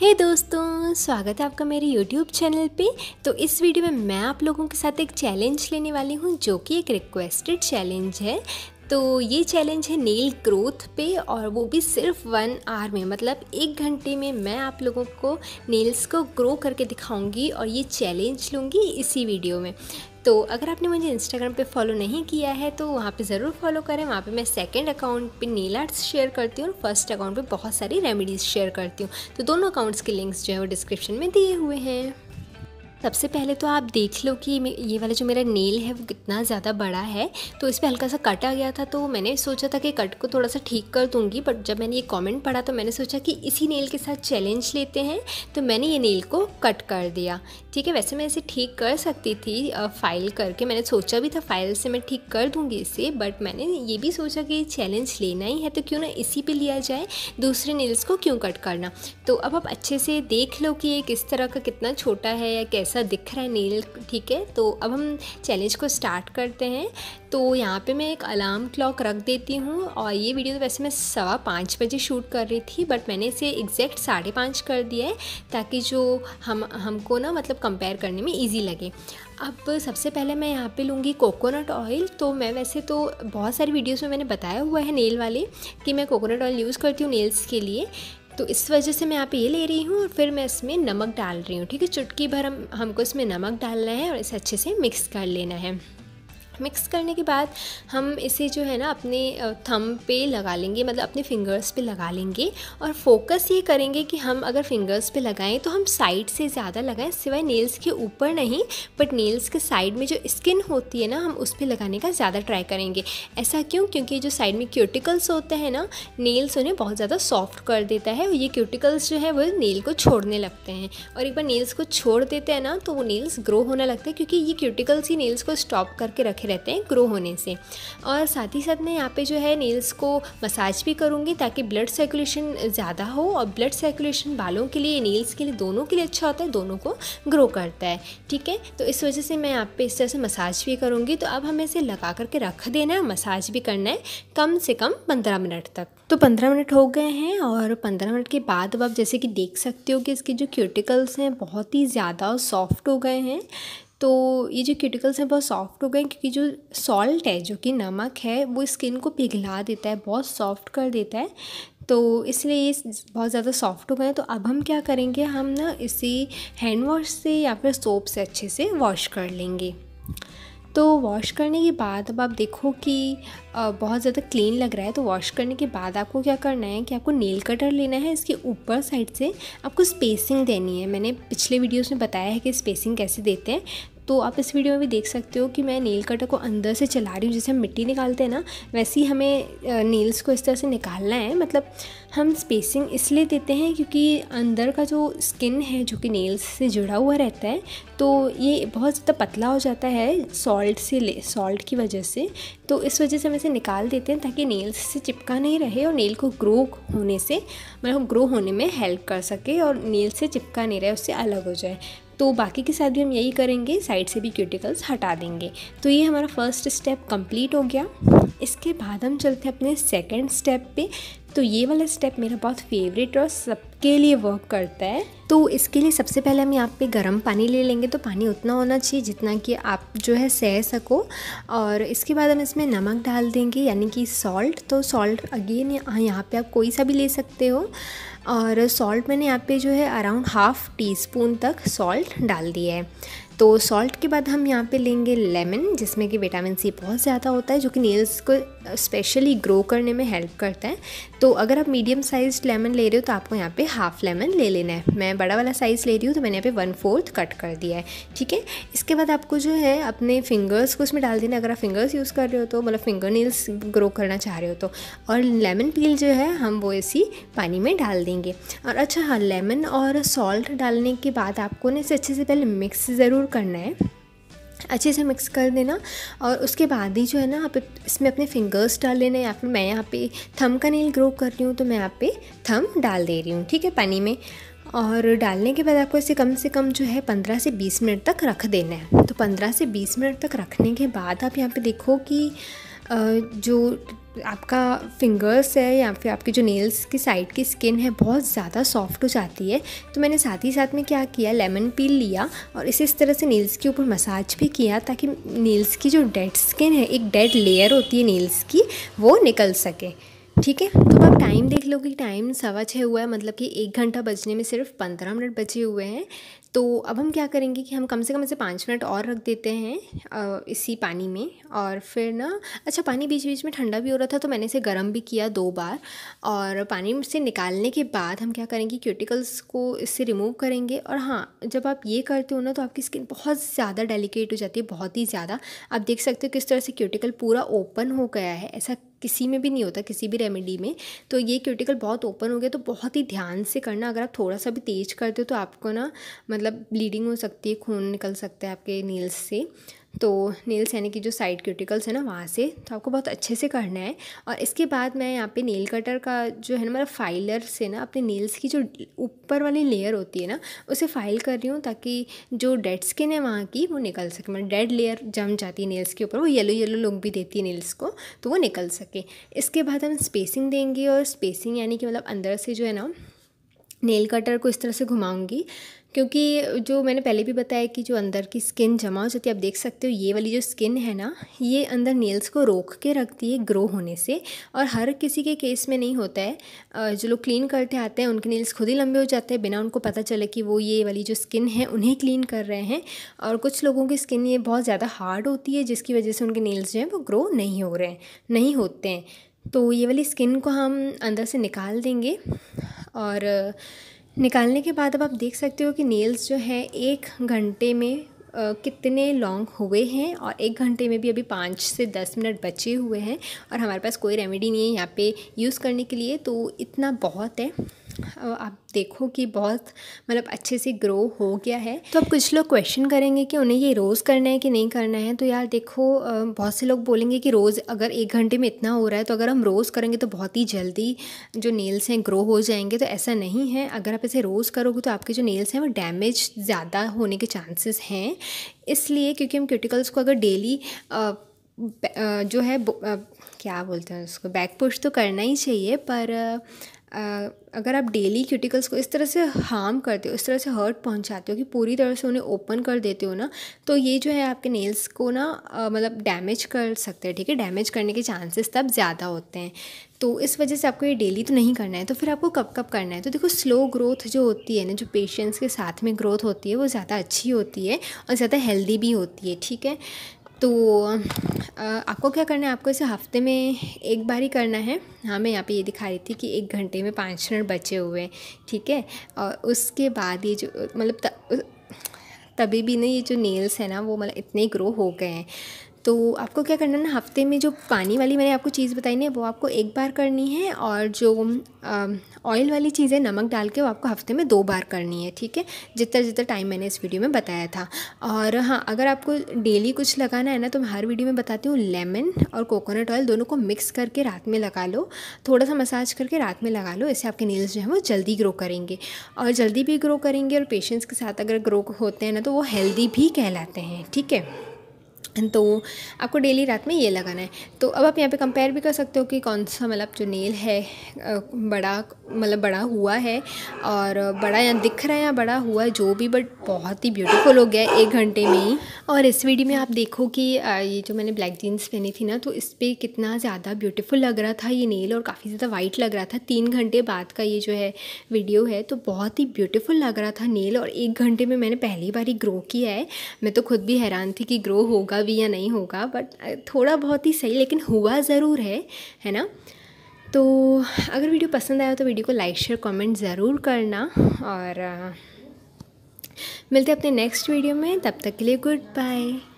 हे hey दोस्तों स्वागत है आपका मेरे YouTube चैनल पे तो इस वीडियो में मैं आप लोगों के साथ एक चैलेंज लेने वाली हूँ जो कि एक रिक्वेस्टेड चैलेंज है तो ये चैलेंज है नेल ग्रोथ पे और वो भी सिर्फ वन आवर में मतलब एक घंटे में मैं आप लोगों को नेल्स को ग्रो करके दिखाऊंगी और ये चैलेंज लूँगी इसी वीडियो में तो अगर आपने मुझे इंस्टाग्राम पे फॉलो नहीं किया है तो वहाँ पे ज़रूर फॉलो करें वहाँ पे मैं सेकंड अकाउंट पे नील आर्ट्स शेयर करती हूँ और फर्स्ट अकाउंट पे बहुत सारी रेमेडीज़ शेयर करती हूँ तो दोनों अकाउंट्स के लिंक्स जो है वो डिस्क्रिप्शन में दिए हुए हैं सबसे पहले तो आप देख लो कि ये वाला जो मेरा नेल है वो कितना ज़्यादा बड़ा है तो इस पर हल्का सा कटा गया था तो मैंने सोचा था कि कट को थोड़ा सा ठीक कर दूँगी बट जब मैंने ये कमेंट पढ़ा तो मैंने सोचा कि इसी नेल के साथ चैलेंज लेते हैं तो मैंने ये नेल को कट कर दिया ठीक है वैसे मैं इसे ठीक कर सकती थी फाइल करके मैंने सोचा भी था फाइल से मैं ठीक कर दूँगी इसे बट मैंने ये भी सोचा कि चैलेंज लेना ही है तो क्यों ना इसी पर लिया जाए दूसरे नेल्स को क्यों कट करना तो अब आप अच्छे से देख लो कि ये किस तरह का कितना छोटा है या कैसे ऐसा दिख रहा है नील ठीक है तो अब हम चैलेंज को स्टार्ट करते हैं तो यहाँ पे मैं एक अलार्म क्लॉक रख देती हूँ और ये वीडियो तो वैसे मैं सवा पाँच बजे शूट कर रही थी बट मैंने इसे एग्जैक्ट साढ़े पाँच कर दिया है ताकि जो हम हमको ना मतलब कंपेयर करने में ईजी लगे अब सबसे पहले मैं यहाँ पे लूँगी कोकोनट ऑयल तो मैं वैसे तो बहुत सारी वीडियोस में मैंने बताया हुआ है नेल वाले कि मैं कोकोनट ऑयल यूज़ करती हूँ नेल्स के लिए तो इस वजह से मैं यहाँ पे ये ले रही हूँ और फिर मैं इसमें नमक डाल रही हूँ ठीक है चुटकी भर हम हमको इसमें नमक डालना है और इसे अच्छे से मिक्स कर लेना है मिक्स करने के बाद हम इसे जो है ना अपने थम पे लगा लेंगे मतलब अपने फिंगर्स पे लगा लेंगे और फोकस ये करेंगे कि हम अगर फिंगर्स पे लगाएं तो हम साइड से ज़्यादा लगाएं सिवाय नेल्स के ऊपर नहीं बट नेल्स के साइड में जो स्किन होती है ना हम उस पर लगाने का ज़्यादा ट्राई करेंगे ऐसा क्यों क्योंकि जो साइड में क्यूटिकल्स होते हैं ना नेल्स उन्हें बहुत ज़्यादा सॉफ्ट कर देता है ये क्यूटिकल्स जो है वो नेल को छोड़ने लगते हैं और एक बार नेल्स को छोड़ देते हैं ना तो वो नेल्स ग्रो होने लगते हैं क्योंकि ये क्यूटिकल्स ही नेल्स को स्टॉप करके रखे रहते हैं ग्रो होने से और साथ ही साथ मैं यहाँ पे जो है नेल्स को मसाज भी करूँगी ताकि ब्लड सर्कुलेशन ज़्यादा हो और ब्लड सर्कुलेशन बालों के लिए नेल्स के लिए दोनों के लिए अच्छा होता है दोनों को ग्रो करता है ठीक है तो इस वजह से मैं यहाँ पे इस तरह से मसाज भी करूँगी तो अब हमें इसे लगा करके रख देना है मसाज भी करना है कम से कम पंद्रह मिनट तक तो पंद्रह मिनट हो गए हैं और पंद्रह मिनट के बाद अब आप जैसे कि देख सकते हो कि इसके जो क्यूटिकल्स हैं बहुत ही ज़्यादा सॉफ्ट हो गए हैं तो ये जो क्यूटिकल्स हैं बहुत सॉफ्ट हो गए क्योंकि जो सॉल्ट है जो कि नमक है वो स्किन को पिघला देता है बहुत सॉफ्ट कर देता है तो इसलिए ये बहुत ज़्यादा सॉफ्ट हो गए तो अब हम क्या करेंगे हम ना इसे हैंड वॉश से या फिर सोप से अच्छे से वॉश कर लेंगे तो वॉश करने के बाद अब आप देखो कि बहुत ज़्यादा क्लीन लग रहा है तो वॉश करने के बाद आपको क्या करना है कि आपको नील कटर लेना है इसके ऊपर साइड से आपको स्पेसिंग देनी है मैंने पिछले वीडियोस में बताया है कि स्पेसिंग कैसे देते हैं तो आप इस वीडियो में भी देख सकते हो कि मैं नेल कटर को अंदर से चला रही हूँ जैसे हम मिट्टी निकालते हैं ना वैसे ही हमें नेल्स को इस तरह से निकालना है मतलब हम स्पेसिंग इसलिए देते हैं क्योंकि अंदर का जो स्किन है जो कि नेल्स से जुड़ा हुआ रहता है तो ये बहुत ज़्यादा पतला हो जाता है सॉल्ट से ले सॉल्ट की वजह से तो इस वजह से हम इसे निकाल देते हैं ताकि नेल्स से चिपका नहीं रहे और नेल को ग्रो होने से मतलब ग्रो होने में हेल्प कर सके और नेल से चिपका नहीं रहे उससे अलग हो जाए तो बाकी के साथ भी हम यही करेंगे साइड से भी क्यूटिकल्स हटा देंगे तो ये हमारा फर्स्ट स्टेप कंप्लीट हो गया इसके बाद हम चलते हैं अपने सेकेंड स्टेप पे तो ये वाला स्टेप मेरा बहुत फेवरेट और सबके लिए वर्क करता है तो इसके लिए सबसे पहले हम यहाँ पे गर्म पानी ले लेंगे तो पानी उतना होना चाहिए जितना कि आप जो है सह सको और इसके बाद हम इसमें नमक डाल देंगे यानी कि सॉल्ट तो सॉल्ट अगेन यहाँ पे आप कोई सा भी ले सकते हो और सॉल्ट मैंने यहाँ पे जो है अराउंड हाफ़ टी स्पून तक सॉल्ट डाल दिया है तो सॉल्ट के बाद हम यहाँ पे लेंगे लेमन जिसमें कि विटामिन सी बहुत ज़्यादा होता है जो कि नेल्स को स्पेशली uh, ग्रो करने में हेल्प करता है तो अगर आप मीडियम साइज़ लेमन ले रहे हो तो आपको यहाँ पे हाफ़ लेमन ले लेना है मैं बड़ा वाला साइज़ ले रही हूँ तो मैंने यहाँ पे वन फोर्थ कट कर दिया है ठीक है इसके बाद आपको जो है अपने फिंगर्स को उसमें डाल देना अगर आप फिंगर्स यूज़ कर रहे हो तो मतलब फिंगर नेल्स ग्रो करना चाह रहे हो तो और लेमन पील जो है हम वो इसी पानी में डाल देंगे और अच्छा हाँ लेमन और सॉल्ट डालने के बाद आपको ना इसे अच्छे से पहले मिक्स ज़रूर करना है अच्छे से मिक्स कर देना और उसके बाद ही जो है ना आप इसमें अपने फिंगर्स डाल लेना या फिर मैं यहाँ पे थम का नील ग्रो कर रही हूँ तो मैं यहाँ पे थम डाल दे रही हूँ ठीक है पानी में और डालने के बाद आपको इसे कम से कम जो है पंद्रह से बीस मिनट तक रख देना है तो पंद्रह से बीस मिनट तक रखने के बाद आप यहाँ पे देखो कि जो आपका फिंगर्स है या फिर आपके जो नेल्स की साइड की स्किन है बहुत ज़्यादा सॉफ्ट हो जाती है तो मैंने साथ ही साथ में क्या किया लेमन पील लिया और इसे इस तरह से नेल्स के ऊपर मसाज भी किया ताकि नेल्स की जो डेड स्किन है एक डेड लेयर होती है नेल्स की वो निकल सके ठीक है तो आप टाइम देख लो कि टाइम सवा छः हुआ है मतलब कि एक घंटा बजने में सिर्फ पंद्रह मिनट बचे हुए हैं तो अब हम क्या करेंगे कि हम कम से कम इसे पाँच मिनट और रख देते हैं इसी पानी में और फिर ना अच्छा पानी बीच बीच में ठंडा भी हो रहा था तो मैंने इसे गर्म भी किया दो बार और पानी से निकालने के बाद हम क्या करेंगे क्यूटिकल्स को इससे रिमूव करेंगे और हाँ जब आप ये करते हो ना तो आपकी स्किन बहुत ज़्यादा डेलीकेट हो जाती है बहुत ही ज़्यादा आप देख सकते हो किस तरह से क्यूटिकल पूरा ओपन हो गया है ऐसा किसी में भी नहीं होता किसी भी रेमेडी में तो ये क्यूटिकल बहुत ओपन हो गया तो बहुत ही ध्यान से करना अगर आप थोड़ा सा भी तेज करते हो तो आपको ना मतलब ब्लीडिंग हो सकती है खून निकल सकता है आपके नील्स से तो नेल्स यानी कि जो साइड क्यूटिकल्स है ना वहाँ से तो आपको बहुत अच्छे से करना है और इसके बाद मैं यहाँ पे नेल कटर का जो है ना मतलब फाइलर से ना अपने नेल्स की जो ऊपर वाली लेयर होती है ना उसे फाइल कर रही हूँ ताकि जो डेड स्किन है वहाँ की वो निकल सके मतलब डेड लेयर जम जाती है नेल्स के ऊपर वो येलो येलो लुक भी देती है नेल्स को तो वो निकल सके इसके बाद हम स्पेसिंग देंगे और स्पेसिंग यानी कि मतलब अंदर से जो है ना नेल कटर को इस तरह से घुमाऊँगी क्योंकि जो मैंने पहले भी बताया कि जो अंदर की स्किन जमा हो जाती है आप देख सकते हो ये वाली जो स्किन है ना ये अंदर नेल्स को रोक के रखती है ग्रो होने से और हर किसी के केस में नहीं होता है जो लोग क्लीन करते आते हैं उनके नेल्स खुद ही लंबे हो जाते हैं बिना उनको पता चले कि वो ये वाली जो स्किन है उन्हें क्लीन कर रहे हैं और कुछ लोगों की स्किन ये बहुत ज़्यादा हार्ड होती है जिसकी वजह से उनके नेल्स जो हैं वो ग्रो नहीं हो रहे हैं नहीं होते हैं तो ये वाली स्किन को हम अंदर से निकाल देंगे और निकालने के बाद अब आप देख सकते हो कि नेल्स जो है एक घंटे में कितने लॉन्ग हुए हैं और एक घंटे में भी अभी पाँच से दस मिनट बचे हुए हैं और हमारे पास कोई रेमेडी नहीं है यहाँ पे यूज़ करने के लिए तो इतना बहुत है आप देखो कि बहुत मतलब अच्छे से ग्रो हो गया है तो अब कुछ लोग क्वेश्चन करेंगे कि उन्हें ये रोज़ करना है कि नहीं करना है तो यार देखो बहुत से लोग बोलेंगे कि रोज़ अगर एक घंटे में इतना हो रहा है तो अगर हम रोज़ करेंगे तो बहुत ही जल्दी जो नेल्स हैं ग्रो हो जाएंगे तो ऐसा नहीं है अगर आप इसे रोज़ करोगे तो आपके जो नेल्स हैं वो डैमेज ज़्यादा होने के चांसेस हैं इसलिए क्योंकि हम क्यूटिकल्स को अगर डेली जो है क्या बोलते हैं उसको बैक पुश तो करना ही चाहिए पर अगर आप डेली क्यूटिकल्स को इस तरह से हार्म करते हो इस तरह से हर्ट पहुंचाते हो कि पूरी तरह से उन्हें ओपन कर देते हो ना तो ये जो है आपके नेल्स को ना मतलब डैमेज कर सकते हैं ठीक है डैमेज करने के चांसेस तब ज़्यादा होते हैं तो इस वजह से आपको ये डेली तो नहीं करना है तो फिर आपको कब कब करना है तो देखो स्लो ग्रोथ जो होती है ना जो पेशेंस के साथ में ग्रोथ होती है वो ज़्यादा अच्छी होती है और ज़्यादा हेल्दी भी होती है ठीक है तो आपको क्या करना है आपको इसे हफ्ते में एक बार ही करना है हाँ मैं यहाँ पे ये दिखा रही थी कि एक घंटे में पाँच मिनट बचे हुए हैं ठीक है और उसके बाद ये जो मतलब तभी भी ना ये जो नेल्स हैं ना वो मतलब इतने ग्रो हो गए हैं तो आपको क्या करना ना हफ्ते में जो पानी वाली मैंने आपको चीज़ बताई ना वो आपको एक बार करनी है और जो ऑयल वाली चीज़ है नमक डाल के वो आपको हफ्ते में दो बार करनी है ठीक है जितना जितना टाइम मैंने इस वीडियो में बताया था और हाँ अगर आपको डेली कुछ लगाना है ना तो मैं हर वीडियो में बताती हूँ लेमन और कोकोनट ऑयल दोनों को मिक्स करके रात में लगा लो थोड़ा सा मसाज करके रात में लगा लो इससे आपके नील्स जो हैं वो जल्दी ग्रो करेंगे और जल्दी भी ग्रो करेंगे और पेशेंट्स के साथ अगर ग्रो होते हैं ना तो वो हेल्दी भी कहलाते हैं ठीक है तो आपको डेली रात में ये लगाना है तो अब आप यहाँ पे कंपेयर भी कर सकते हो कि कौन सा मतलब जो नेल है बड़ा मतलब बड़ा हुआ है और बड़ा यहाँ दिख रहा है या बड़ा हुआ है जो भी बट बहुत ही ब्यूटीफुल हो गया है एक घंटे में ही और इस वीडियो में आप देखो कि ये जो मैंने ब्लैक जीन्स पहनी थी ना तो इस पर कितना ज़्यादा ब्यूटीफुल लग रहा था ये नेल और काफ़ी ज़्यादा वाइट लग रहा था तीन घंटे बाद का ये जो है वीडियो है तो बहुत ही ब्यूटीफुल लग रहा था नेल और एक घंटे में मैंने पहली बार ही ग्रो किया है मैं तो खुद भी हैरान थी कि ग्रो होगा अभी या नहीं होगा बट थोड़ा बहुत ही सही लेकिन हुआ ज़रूर है है ना तो अगर वीडियो पसंद आया तो वीडियो को लाइक शेयर कमेंट ज़रूर करना और मिलते हैं अपने नेक्स्ट वीडियो में तब तक के लिए गुड बाय